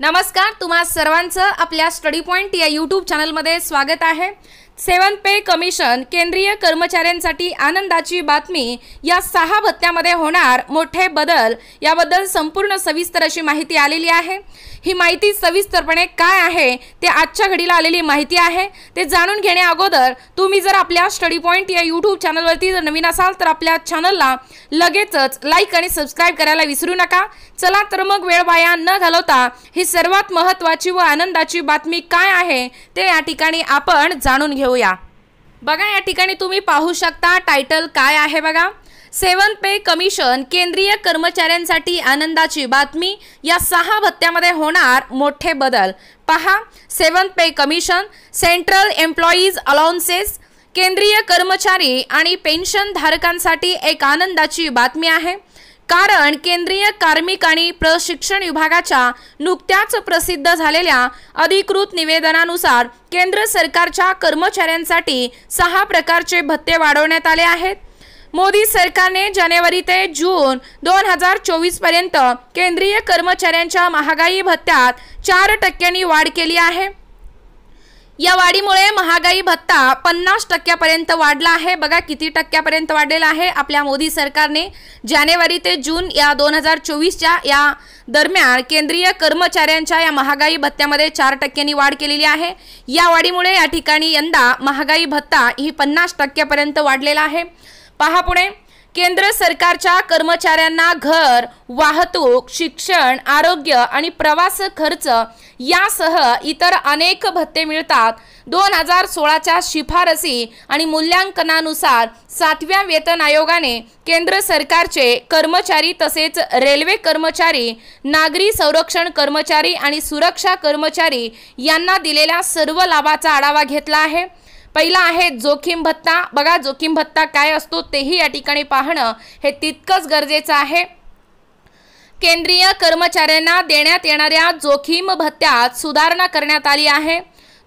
नमस्कार तुम्हा सर्वांचं आपल्या स्टडी पॉइंट या यूट्यूब चॅनलमध्ये स्वागत आहे सेवन पे कमिशन केंद्रीय कर्मचाऱ्यांसाठी आनंदाची बातमी या सहा भत्त्यामध्ये होणार मोठे बदल याबद्दल संपूर्ण सविस्तर अशी माहिती आलेली आहे ही माहिती सविस्तरपणे काय आहे ते आजच्या घडीला आलेली माहिती आहे ते जाणून घेण्या अगोदर तुम्ही जर आपल्या स्टडी पॉईंट या यूट्यूब चॅनलवरती जर नवीन असाल तर आपल्या चॅनलला लगेचच लाईक आणि सबस्क्राईब करायला विसरू नका चला तर मग वेळ वाया न घालवता ही सर्वात महत्त्वाची व आनंदाची बातमी काय आहे ते या ठिकाणी आपण जाणून घेऊ घेऊया बघा या ठिकाणी तुम्ही पाहू शकता टायटल काय आहे बघा सेवन पे कमिशन केंद्रीय कर्मचाऱ्यांसाठी आनंदाची बातमी या सहा भत्त्यामध्ये होणार मोठे बदल पहा seven pay commission central employees allowances केंद्रीय कर्मचारी आणि पेन्शन धारकांसाठी एक आनंदाची बातमी आहे कारण केंद्रीय कार्मिक आणि प्रशिक्षण विभागाच्या नुकत्याच प्रसिद्ध झालेल्या अधिकृत निवेदनानुसार केंद्र सरकारच्या कर्मचाऱ्यांसाठी सहा प्रकारचे भत्ते वाढवण्यात आले आहेत मोदी सरकारने जानेवारी ते जून दोन हजार चोवीस पर्यंत केंद्रीय कर्मचाऱ्यांच्या महागाई भत्त्यात चार टक्क्यांनी वाढ केली आहे या वाढीमुळे महागाई भत्ता पन्नास टक्क्यापर्यंत वाढला आहे बघा किती टक्क्यापर्यंत वाढलेला आहे आपल्या मोदी सरकारने जानेवारी ते जून या दोन हजार चोवीसच्या या दरम्यान केंद्रीय कर्मचाऱ्यांच्या या महागाई भत्त्यामध्ये चार टक्क्यांनी वाढ केलेली आहे या वाढीमुळे या ठिकाणी यंदा महागाई भत्ता ही पन्नास टक्क्यापर्यंत वाढलेला आहे पहा पुणे केंद्र सरकारच्या कर्मचाऱ्यांना घर वाहतूक शिक्षण आरोग्य आणि प्रवास खर्च यासह इतर अनेक भत्ते मिळतात दोन हजार सोळाच्या शिफारसी आणि मूल्यांकनानुसार सातव्या वेतन आयोगाने केंद्र सरकारचे कर्मचारी तसेच रेल्वे कर्मचारी नागरी संरक्षण कर्मचारी आणि सुरक्षा कर्मचारी यांना दिलेल्या सर्व लाभाचा आढावा घेतला आहे पहिला आहे जोखीम भत्ता बघा जोखीम भत्ता काय असतो तेही या ठिकाणी पाहणं हे तितकंच गरजेचं आहे केंद्रीय कर्मचाऱ्यांना देण्यात येणाऱ्या जोखीम भत्त्यात सुधारणा करण्यात आली आहे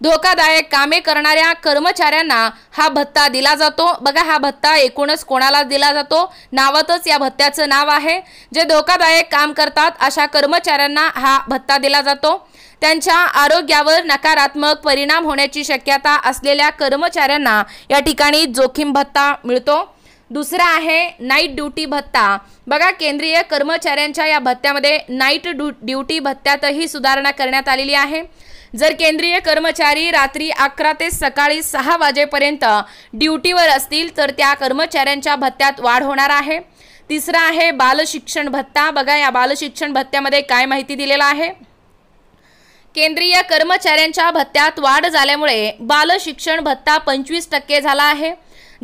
धोकादायक कामे करणाऱ्या कर्मचाऱ्यांना हा भत्ता दिला जातो बघा हा भत्ता एकूणच कोणाला दिला जातो नावातच या भत्त्याचं नाव आहे जे धोकादायक काम करतात अशा कर्मचाऱ्यांना हा भत्ता दिला जातो त्यांच्या आरोग्यावर नकारात्मक परिणाम होण्याची शक्यता असलेल्या कर्मचाऱ्यांना या ठिकाणी जोखीम भत्ता मिळतो दुसरा आहे नाईट ड्युटी भत्ता बघा केंद्रीय कर्मचाऱ्यांच्या या भत्त्यामध्ये नाईट ड्यू ड्युटी भत्त्यातही सुधारणा करण्यात आलेली आहे जर केंद्रीय कर्मचारी रात्री अकरा ते सकाळी सहा वाजेपर्यंत ड्युटीवर असतील तर त्या कर्मचाऱ्यांच्या भत्त्यात वाढ होणार आहे तिसरा आहे बालशिक्षण भत्ता बघा या बालशिक्षण भत्त्यामध्ये काय माहिती दिलेला आहे केंद्रीय कर्मचाऱ्यांच्या भत्त्यात वाढ झाल्यामुळे बालशिक्षण भत्ता पंचवीस टक्के झाला आहे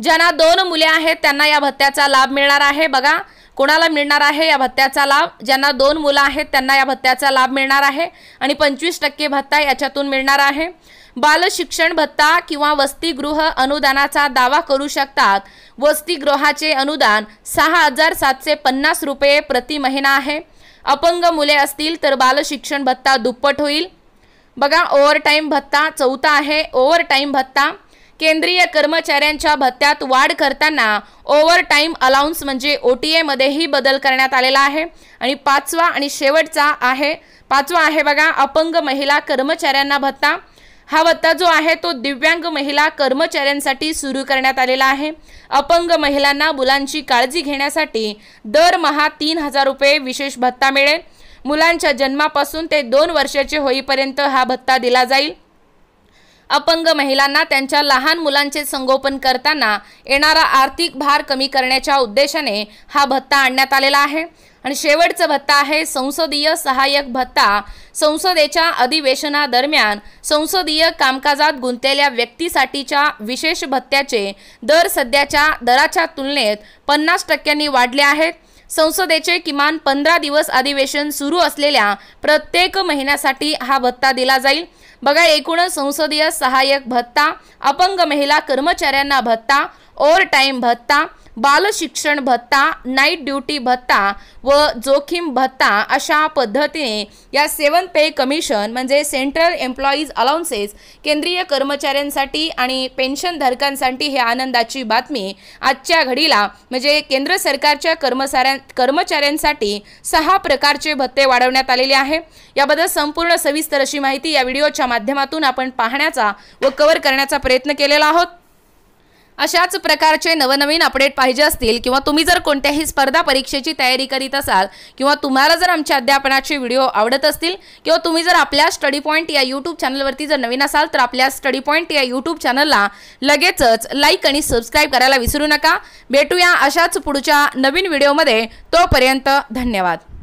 ज्यांना दोन मुले आहेत त्यांना या भत्त्याचा लाभ मिळणार आहे बघा कोणाला मिळणार आहे या भत्त्याचा लाभ ज्यांना दोन मुलं आहेत त्यांना या भत्त्याचा लाभ मिळणार आहे आणि पंचवीस टक्के भत्ता याच्यातून मिळणार आहे बाल शिक्षण भत्ता किंवा वसतीगृह अनुदानाचा दावा करू शकतात वसतिगृहाचे अनुदान सहा हजार सातशे पन्नास रुपये प्रति महिना आहे अपंग मुले असतील तर बाल शिक्षण भत्ता दुप्पट होईल बघा ओव्हरटाईम भत्ता चौथा आहे ओव्हरटाईम भत्ता केंद्रीय कर्मचाऱ्यांच्या भत्त्यात वाढ करताना ओव्हर टाईम अलाउन्स म्हणजे ओ टी एमध्येही बदल करण्यात आलेला आहे आणि पाचवा आणि शेवटचा आहे पाचवा आहे बघा अपंग महिला कर्मचाऱ्यांना भत्ता हा भत्ता जो आहे तो दिव्यांग महिला कर्मचाऱ्यांसाठी सुरू करण्यात आलेला आहे अपंग महिलांना मुलांची काळजी घेण्यासाठी दरमहा तीन हजार रुपये विशेष भत्ता मिळेल मुलांच्या जन्मापासून ते दोन वर्षाचे होईपर्यंत हा भत्ता दिला जाईल अपंग महिलांना त्यांच्या लहान मुलांचे संगोपन करताना येणारा आर्थिक भार कमी करण्याच्या उद्देशाने हा भत्ता आणण्यात आलेला आहे आणि शेवटचं भत्ता आहे संसदीय सहाय्यक भत्ता संसदेच्या अधिवेशनादरम्यान संसदीय कामकाजात गुंतलेल्या व्यक्तीसाठीच्या विशेष भत्त्याचे दर सध्याच्या दराच्या तुलनेत पन्नास टक्क्यांनी वाढले आहेत संसदेचे किमान पंधरा दिवस अधिवेशन सुरू असलेल्या प्रत्येक महिन्यासाठी हा भत्ता दिला जाईल बघा एकूणच संसदीय सहाय्यक भत्ता अपंग महिला कर्मचाऱ्यांना भत्ता ओव्हर टाईम भत्ता बालशिक्षण भत्ता नाईट ड्युटी भत्ता व जोखीम भत्ता अशा पद्धतीने या सेवन पे कमिशन म्हणजे सेंट्रल एम्प्लॉईज अलाउन्सेस केंद्रीय कर्मचाऱ्यांसाठी आणि पेन्शनधारकांसाठी हे आनंदाची बातमी आजच्या घडीला म्हणजे केंद्र सरकारच्या कर्मचाऱ्यां कर्मचाऱ्यांसाठी सहा प्रकारचे भत्ते वाढवण्यात आलेले आहे याबद्दल संपूर्ण सविस्तर अशी माहिती या व्हिडिओच्या माध्यमातून आपण पाहण्याचा व कव्हर करण्याचा प्रयत्न केलेला आहोत अशाच प्रकारचे नवनवीन अपडेट पाहिजे असतील किंवा तुम्ही जर कोणत्याही स्पर्धा परीक्षेची तयारी करीत असाल किंवा तुम्हाला जर आमच्या अध्यापनाचे व्हिडिओ आवडत असतील किंवा तुम्ही जर आपल्या स्टडी पॉईंट या यूट्यूब चॅनलवरती जर नवीन असाल तर आपल्या स्टडी पॉईंट या यूट्यूब चॅनलला लगेचच लाईक आणि सबस्क्राईब करायला विसरू नका भेटूया अशाच पुढच्या नवीन व्हिडिओमध्ये तोपर्यंत धन्यवाद